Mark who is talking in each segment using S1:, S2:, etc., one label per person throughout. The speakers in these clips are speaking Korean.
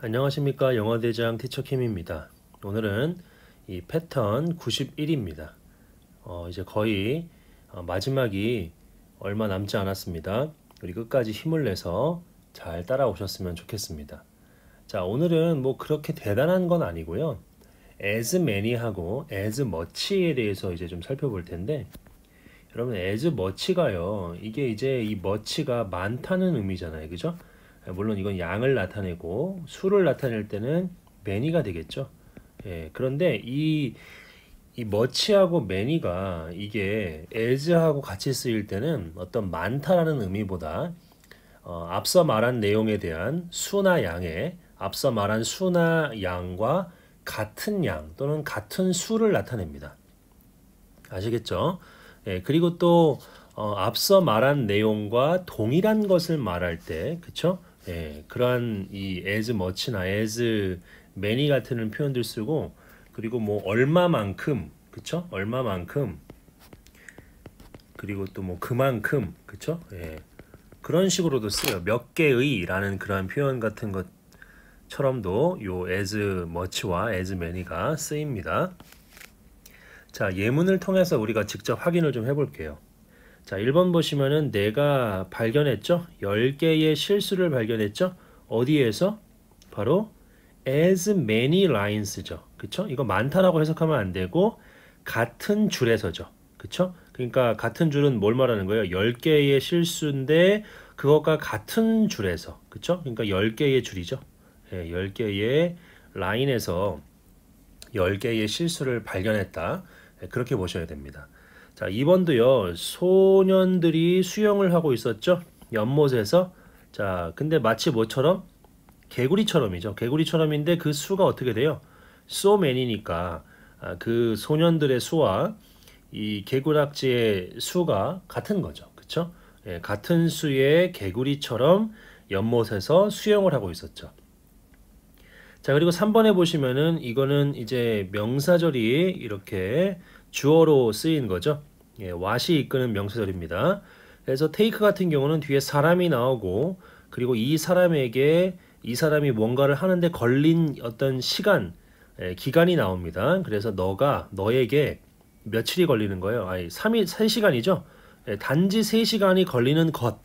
S1: 안녕하십니까 영어대장 티처킴입니다. 오늘은 이 패턴 91입니다. 어, 이제 거의 어, 마지막이 얼마 남지 않았습니다. 우리 끝까지 힘을 내서 잘 따라오셨으면 좋겠습니다. 자 오늘은 뭐 그렇게 대단한 건 아니고요. as many 하고 as much에 대해서 이제 좀 살펴볼 텐데 여러분 as much가요. 이게 이제 이 much가 많다는 의미잖아요. 그죠? 예, 물론 이건 양을 나타내고 수를 나타낼 때는 매니가 되겠죠. 예, 그런데 이, 이 머치하고 매니가 이게 as하고 같이 쓰일 때는 어떤 많다라는 의미보다 어, 앞서 말한 내용에 대한 수나 양의 앞서 말한 수나 양과 같은 양 또는 같은 수를 나타냅니다. 아시겠죠? 예, 그리고 또 어, 앞서 말한 내용과 동일한 것을 말할 때, 그쵸? 예, 그러한 이 as much나 as many 같은 표현들 쓰고 그리고 뭐 얼마만큼 그쵸? 얼마만큼 그리고 또 뭐 그만큼 그쵸? 예. 그런 식으로도 쓰여몇 개의라는 그런 표현 같은 것처럼도 요 as much와 as many가 쓰입니다. 자, 예문을 통해서 우리가 직접 확인을 좀 해볼게요. 자, 1번 보시면은 내가 발견했죠? 10개의 실수를 발견했죠? 어디에서? 바로 as many lines죠. 그쵸? 이거 많다라고 해석하면 안 되고 같은 줄에서죠. 그쵸? 그러니까 같은 줄은 뭘 말하는 거예요? 10개의 실수인데 그것과 같은 줄에서. 그쵸? 그러니까 10개의 줄이죠. 예, 10개의 라인에서 10개의 실수를 발견했다. 예, 그렇게 보셔야 됩니다. 자, 2번도요. 소년들이 수영을 하고 있었죠. 연못에서. 자, 근데 마치 뭐처럼? 개구리처럼이죠. 개구리처럼인데 그 수가 어떻게 돼요? so many니까 아, 그 소년들의 수와 이 개구락지의 수가 같은 거죠. 그쵸? 예, 같은 수의 개구리처럼 연못에서 수영을 하고 있었죠. 자, 그리고 3번에 보시면은 이거는 이제 명사절이 이렇게 주어로 쓰인 거죠. 예, 왓이 이끄는 명사절입니다. 그래서 테이크 같은 경우는 뒤에 사람이 나오고 그리고 이 사람에게 이 사람이 뭔가를 하는데 걸린 어떤 시간, 예, 기간이 나옵니다. 그래서 너가 너에게 며칠이 걸리는 거예요. 아니, 3일 3시간이죠. 예, 단지 3시간이 걸리는 것.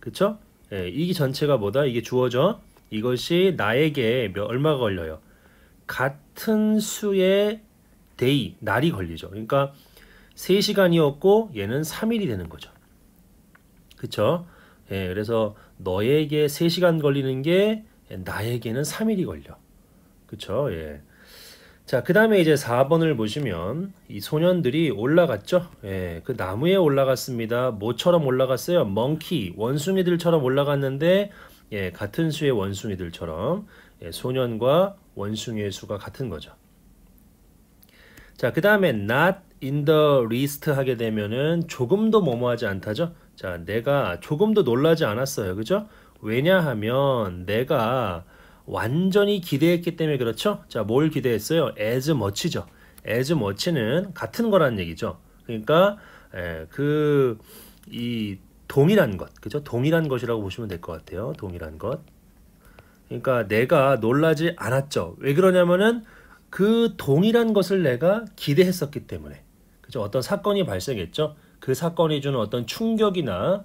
S1: 그쵸죠 예, 이게 전체가 뭐다? 이게 주어져. 이것이 나에게 얼마가 걸려요? 같은 수의 데이, 날이 걸리죠. 그러니까 3시간이었고 얘는 3일이 되는 거죠. 그쵸? 예, 그래서 너에게 3시간 걸리는 게 나에게는 3일이 걸려. 그쵸? 예. 자, 그 다음에 이제 4번을 보시면 이 소년들이 올라갔죠? 예, 그 나무에 올라갔습니다. 뭐처럼 올라갔어요? 멍키, 원숭이들처럼 올라갔는데 예, 같은 수의 원숭이들처럼 예, 소년과 원숭이의 수가 같은 거죠. 자, 그 다음에 not 인더 리스트 하게 되면은 조금도 뭐뭐하지 않다죠. 자, 내가 조금도 놀라지 않았어요. 그죠? 왜냐하면 내가 완전히 기대했기 때문에 그렇죠. 자, 뭘 기대했어요? as much죠. as much는 같은 거란 얘기죠. 그러니까 예, 그이 동일한 것, 그죠? 동일한 것이라고 보시면 될 것 같아요. 동일한 것. 그러니까 내가 놀라지 않았죠. 왜 그러냐면은 그 동일한 것을 내가 기대했었기 때문에 어떤 사건이 발생했죠. 그 사건이 주는 어떤 충격이나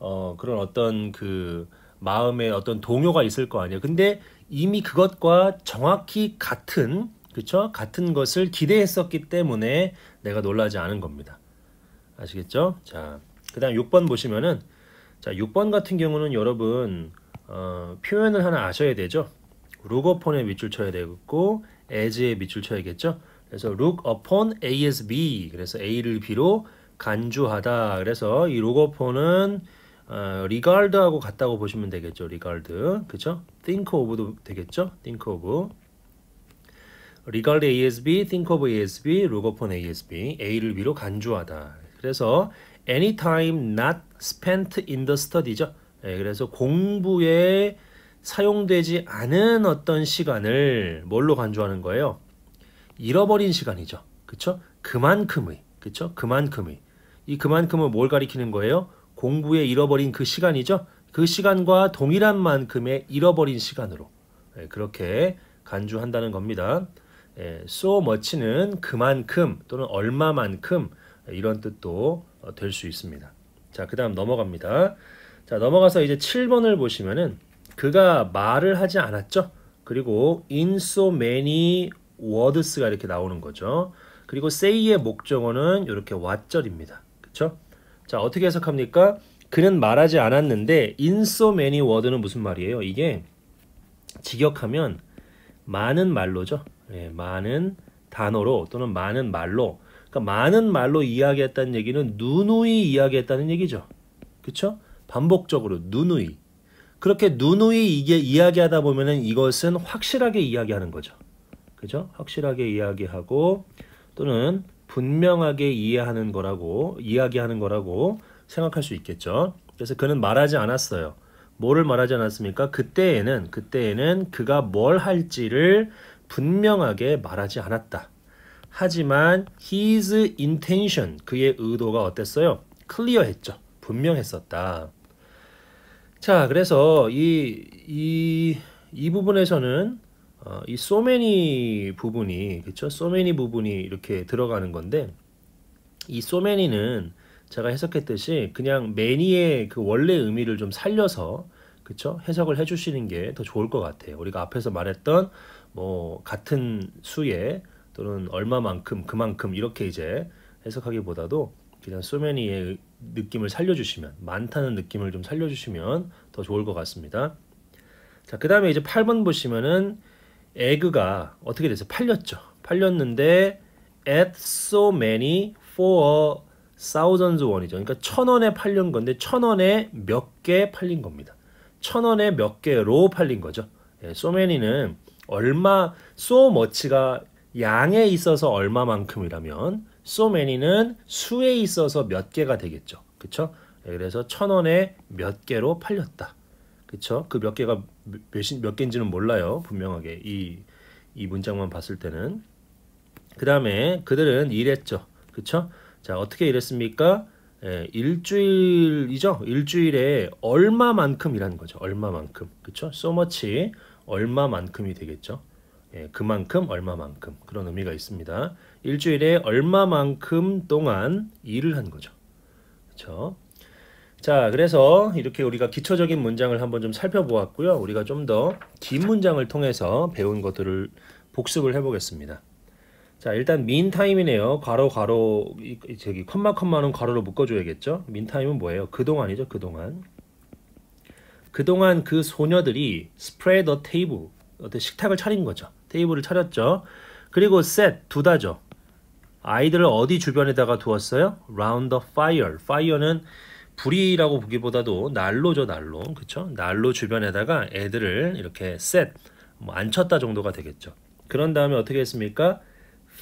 S1: 어, 그런 어떤 그마음의 어떤 동요가 있을 거 아니에요. 근데 이미 그것과 정확히 같은 그쵸? 같은 것을 기대했었기 때문에 내가 놀라지 않은 겁니다. 아시겠죠? 자, 그 다음 6번 보시면은 자, 6번 같은 경우는 여러분 어, 표현을 하나 아셔야 되죠. 루거폰에 밑줄 쳐야 되고 에즈에 밑줄 쳐야겠죠. 그래서 look upon A as B. 그래서 A를 B로 간주하다. 그래서 이 look upon은 어, regard하고 같다고 보시면 되겠죠. regard. 그쵸? think of도 되겠죠? think of. regard A as B, think of A as B, look upon A as B. A를 B로 간주하다. 그래서 any time not spent in the study죠. 예, 그래서 공부에 사용되지 않은 어떤 시간을 뭘로 간주하는 거예요? 잃어버린 시간이죠. 그쵸? 그만큼의, 그쵸? 그만큼의. 이 그만큼은 뭘 가리키는 거예요? 공부에 잃어버린 그 시간이죠. 그 시간과 동일한 만큼의 잃어버린 시간으로 예, 그렇게 간주한다는 겁니다. 예, so much는 그만큼 또는 얼마만큼 예, 이런 뜻도 어, 될수 있습니다. 자, 그 다음 넘어갑니다. 자, 넘어가서 이제 7번을 보시면은 그가 말을 하지 않았죠. 그리고 in so many words가 이렇게 나오는 거죠. 그리고 say의 목적어는 이렇게 what절입니다. 그쵸? 자, 어떻게 해석합니까? 그는 말하지 않았는데 in so many word는 무슨 말이에요? 이게 직역하면 많은 말로죠. 예, 많은 단어로 또는 많은 말로 그러니까 많은 말로 이야기했다는 얘기는 누누이 이야기했다는 얘기죠. 그쵸? 반복적으로 누누이 그렇게 누누이 이게 이야기하다 보면은 이것은 확실하게 이야기하는 거죠. 그죠? 확실하게 이야기하고 또는 분명하게 이해하는 거라고 이야기하는 거라고 생각할 수 있겠죠. 그래서 그는 말하지 않았어요. 뭐를 말하지 않았습니까? 그때에는 그때에는 그가 뭘 할지를 분명하게 말하지 않았다. 하지만 his intention 그의 의도가 어땠어요? 클리어했죠. 분명했었다. 자, 그래서 이 이 이 부분에서는 어, 이 so many 부분이 그렇죠? so many 부분이 이렇게 들어가는 건데 이 so many는 제가 해석했듯이 그냥 many의 그 원래 의미를 좀 살려서 그렇죠? 해석을 해주시는 게 더 좋을 것 같아요. 우리가 앞에서 말했던 뭐 같은 수의 또는 얼마만큼 그만큼 이렇게 이제 해석하기보다도 그냥 so many의 느낌을 살려주시면 많다는 느낌을 좀 살려주시면 더 좋을 것 같습니다. 자, 그 다음에 이제 8번 보시면은 에그가 어떻게 돼서 팔렸죠. 팔렸는데 at so many for thousands 원이죠. 그러니까 천 원에 팔린 건데 천 원에 몇 개 팔린 겁니다. 천 원에 몇 개로 팔린 거죠. 예, so many는 얼마 so much가 양에 있어서 얼마만큼이라면 so many는 수에 있어서 몇 개가 되겠죠. 그렇죠? 예, 그래서 천 원에 몇 개로 팔렸다. 그쵸? 그 몇 개가 몇몇 몇 개인지는 몰라요. 분명하게 이 이 문장만 봤을 때는 그 다음에 그들은 일했죠. 그쵸? 자 어떻게 일했습니까? 예, 일주일이죠. 일주일에 얼마만큼 일한 거죠. 얼마만큼 그쵸? So much 얼마만큼이 되겠죠. 예, 그만큼 얼마만큼 그런 의미가 있습니다. 일주일에 얼마만큼 동안 일을 한 거죠. 그렇죠? 자, 그래서 이렇게 우리가 기초적인 문장을 한번 좀 살펴보았고요. 우리가 좀 더 긴 문장을 통해서 배운 것들을 복습을 해보겠습니다. 자, 일단 민타임이네요. 괄호 괄호 저기 컴마 컴마는 괄호로 묶어줘야겠죠. 민타임은 뭐예요? 그동안이죠. 그동안. 그동안 그 소녀들이 spread a table 어떤 식탁을 차린 거죠. 테이블을 차렸죠. 그리고 set 두다죠. 아이들을 어디 주변에다가 두었어요? round the fire. fire는 불이라고 보기보다도 난로죠 난로 그쵸 난로 주변에다가 애들을 이렇게 셋 뭐 앉혔다 정도가 되겠죠 그런 다음에 어떻게 했습니까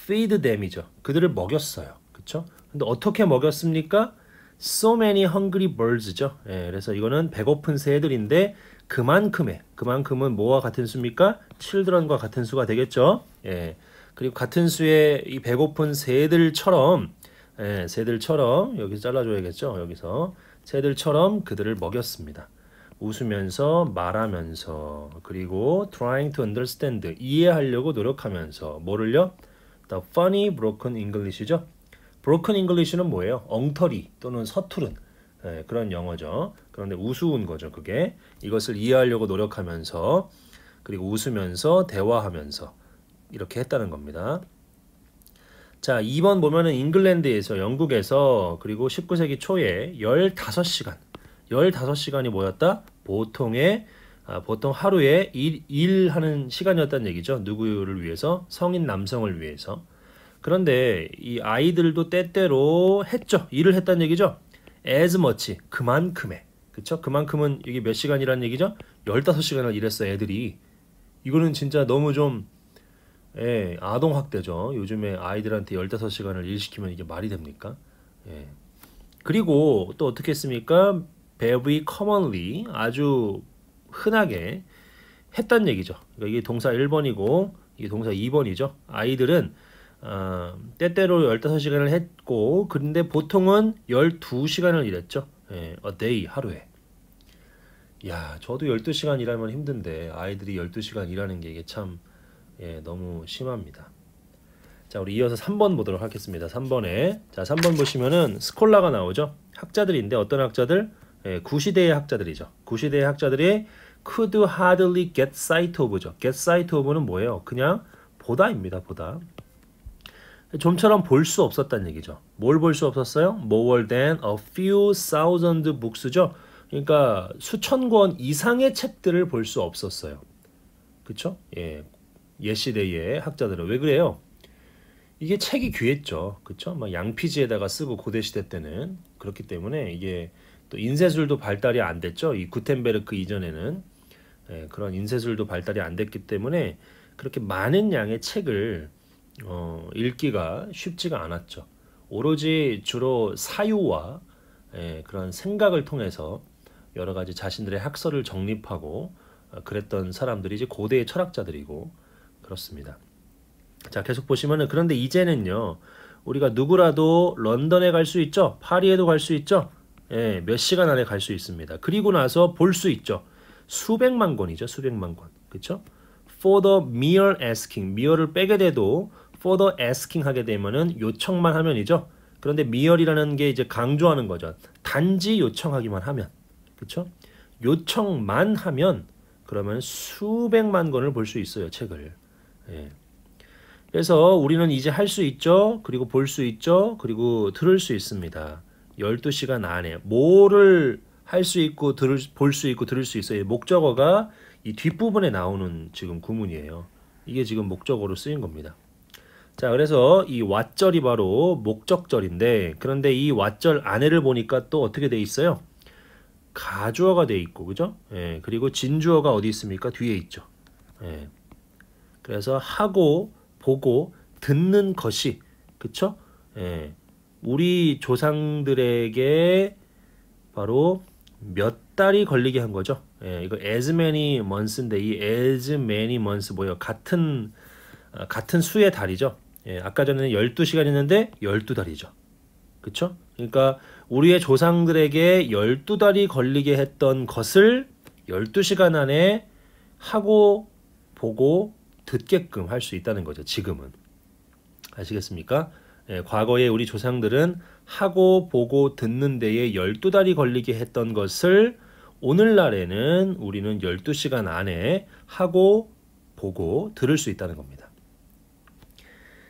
S1: feed them이죠 그들을 먹였어요 그쵸 근데 어떻게 먹였습니까 so many hungry birds죠 예, 그래서 이거는 배고픈 새들인데 그만큼의 그만큼은 뭐와 같은 수입니까 children과 같은 수가 되겠죠 예 그리고 같은 수의 이 배고픈 새들처럼 예, 새들처럼 여기 서 잘라줘야겠죠 여기서 새들처럼 그들을 먹였습니다. 웃으면서 말하면서 그리고 trying to understand 이해하려고 노력하면서 뭐를요? The funny broken English죠. broken English는 뭐예요? 엉터리 또는 서투른 네, 예, 그런 영어죠. 그런데 우스운 거죠. 그게 이것을 이해하려고 노력하면서 그리고 웃으면서 대화하면서 이렇게 했다는 겁니다. 자, 2번 보면은 잉글랜드에서 영국에서 그리고 19세기 초에 15시간 15시간이 모였다 보통의 아, 보통 하루에 일, 일하는 시간이었다는 얘기죠. 누구를 위해서? 성인 남성을 위해서. 그런데 이 아이들도 때때로 했죠. 일을 했다는 얘기죠. as much, 그만큼의. 그쵸? 그만큼은 이게 몇 시간이라는 얘기죠? 15시간을 일했어, 요 애들이. 이거는 진짜 너무 좀 예, 아동 학대죠. 요즘에 아이들한테 15시간을 일시키면 이게 말이 됩니까? 예. 그리고 또 어떻게 했습니까? very commonly 아주 흔하게 했단 얘기죠. 그러니까 이게 동사 1번이고 이게 동사 2번이죠. 아이들은 어, 때때로 15시간을 했고 근데 보통은 12시간을 일했죠. 예, a day 하루에. 야, 저도 12시간 일하면 힘든데 아이들이 12시간 일하는 게 이게 참 예, 너무 심합니다. 자, 우리 이어서 3번 보도록 하겠습니다. 3번에 자, 3번 보시면은 스콜라가 나오죠. 학자들인데 어떤 학자들? 예, 구시대의 학자들이죠. 구시대의 학자들이 could hardly get sight of죠. get sight of는 뭐예요? 그냥 보다입니다. 보다. 좀처럼 볼 수 없었다는 얘기죠. 뭘 볼 수 없었어요? More than a few thousand books죠. 그러니까 수천 권 이상의 책들을 볼 수 없었어요. 그쵸? 예, 예시대의 학자들은 왜 그래요? 이게 책이 귀했죠. 그쵸? 막 양피지에다가 쓰고 고대시대 때는. 그렇기 때문에 이게 또 인쇄술도 발달이 안 됐죠. 이 구텐베르크 이전에는. 예, 그런 인쇄술도 발달이 안 됐기 때문에 그렇게 많은 양의 책을 어, 읽기가 쉽지가 않았죠. 오로지 주로 사유와 예, 그런 생각을 통해서 여러 가지 자신들의 학설을 정립하고 어, 그랬던 사람들이 이제 고대의 철학자들이고 그렇습니다. 자, 계속 보시면은 그런데 이제는요. 우리가 누구라도 런던에 갈 수 있죠. 파리에도 갈 수 있죠. 예, 몇 시간 안에 갈 수 있습니다. 그리고 나서 볼 수 있죠. 수백만 권이죠. 수백만 권. 그렇죠? For the mere asking. mere를 빼게 돼도 for the asking 하게 되면은 요청만 하면이죠. 그런데 mere이라는 게 이제 강조하는 거죠. 단지 요청하기만 하면. 그렇죠? 요청만 하면 그러면 수백만 권을 볼 수 있어요, 책을. 예. 그래서 우리는 이제 할 수 있죠. 그리고 볼 수 있죠. 그리고 들을 수 있습니다. 12시간 안에 뭐를 할 수 있고 들을 볼 수 있고 들을 수 있어요. 목적어가 이 뒷부분에 나오는 지금 구문이에요. 이게 지금 목적어로 쓰인 겁니다. 자, 그래서 이 왓절이 바로 목적절인데 그런데 이 왓절 안에를 보니까 또 어떻게 돼 있어요? 가주어가 돼 있고 그죠? 예, 그리고 진주어가 어디 있습니까? 뒤에 있죠. 예. 그래서 하고 보고 듣는 것이 그쵸? 예. 우리 조상들에게 바로 몇 달이 걸리게 한 거죠. 예, 이거 as many months인데 이 as many months 뭐예요? 같은 아, 같은 수의 달이죠. 예, 아까 전에는 12시간 있는데 12달이죠. 그렇 그러니까 우리의 조상들에게 12달이 걸리게 했던 것을 12시간 안에 하고 보고 듣게끔 할 수 있다는 거죠. 지금은 아시겠습니까? 예, 과거에 우리 조상들은 하고 보고 듣는 데에 12달이 걸리게 했던 것을 오늘날에는 우리는 12시간 안에 하고 보고 들을 수 있다는 겁니다.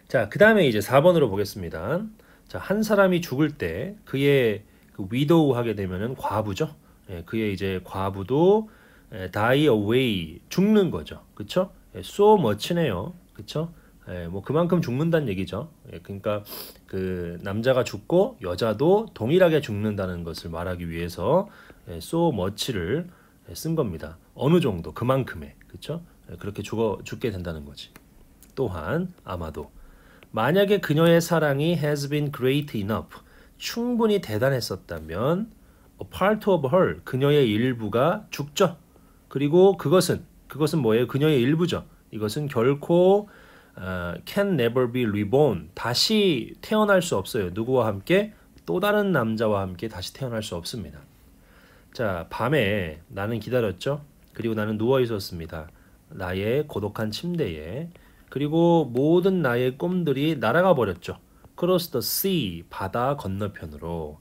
S1: 자, 그 다음에 이제 4번으로 보겠습니다. 자, 한 사람이 죽을 때 그의 그 위도우 하게 되면은 과부죠. 예, 그의 이제 과부도 예, die away 죽는 거죠. 그렇죠? 예, so much네요. 그쵸? 예, 뭐 그만큼 죽는다는 얘기죠. 예, 그러니까 그 남자가 죽고 여자도 동일하게 죽는다는 것을 말하기 위해서 예, so much를 예, 쓴 겁니다. 어느 정도 그만큼의 그렇죠? 예, 그렇게 죽어 죽게 된다는 거지. 또한 아마도 만약에 그녀의 사랑이 has been great enough 충분히 대단했었다면 a part of her 그녀의 일부가 죽죠. 그리고 그것은 그것은 뭐예요? 그녀의 일부죠. 이것은 결코 어, can never be reborn 다시 태어날 수 없어요. 누구와 함께 또 다른 남자와 함께 다시 태어날 수 없습니다. 자, 밤에 나는 기다렸죠. 그리고 나는 누워 있었습니다. 나의 고독한 침대에 그리고 모든 나의 꿈들이 날아가 버렸죠. Cross the sea 바다 건너편으로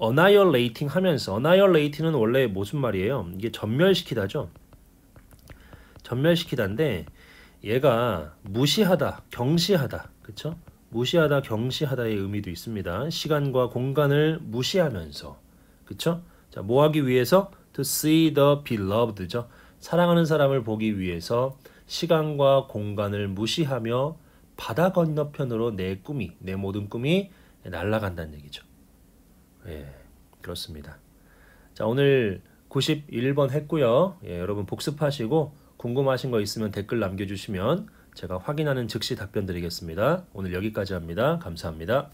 S1: annihilating 하면서 annihilating은 원래 무슨 말이에요? 이게 전멸시키다죠. 전멸시키다인데 얘가 무시하다, 경시하다, 그쵸? 무시하다, 경시하다의 의미도 있습니다. 시간과 공간을 무시하면서, 그쵸? 자, 뭐 하기 위해서? To see the beloved죠. 사랑하는 사람을 보기 위해서 시간과 공간을 무시하며 바다 건너편으로 내 꿈이, 내 모든 꿈이 날아간다는 얘기죠. 예, 그렇습니다. 자, 오늘 91번 했고요. 예, 여러분 복습하시고 궁금하신 거 있으면 댓글 남겨주시면 제가 확인하는 즉시 답변 드리겠습니다. 오늘 여기까지 합니다. 감사합니다.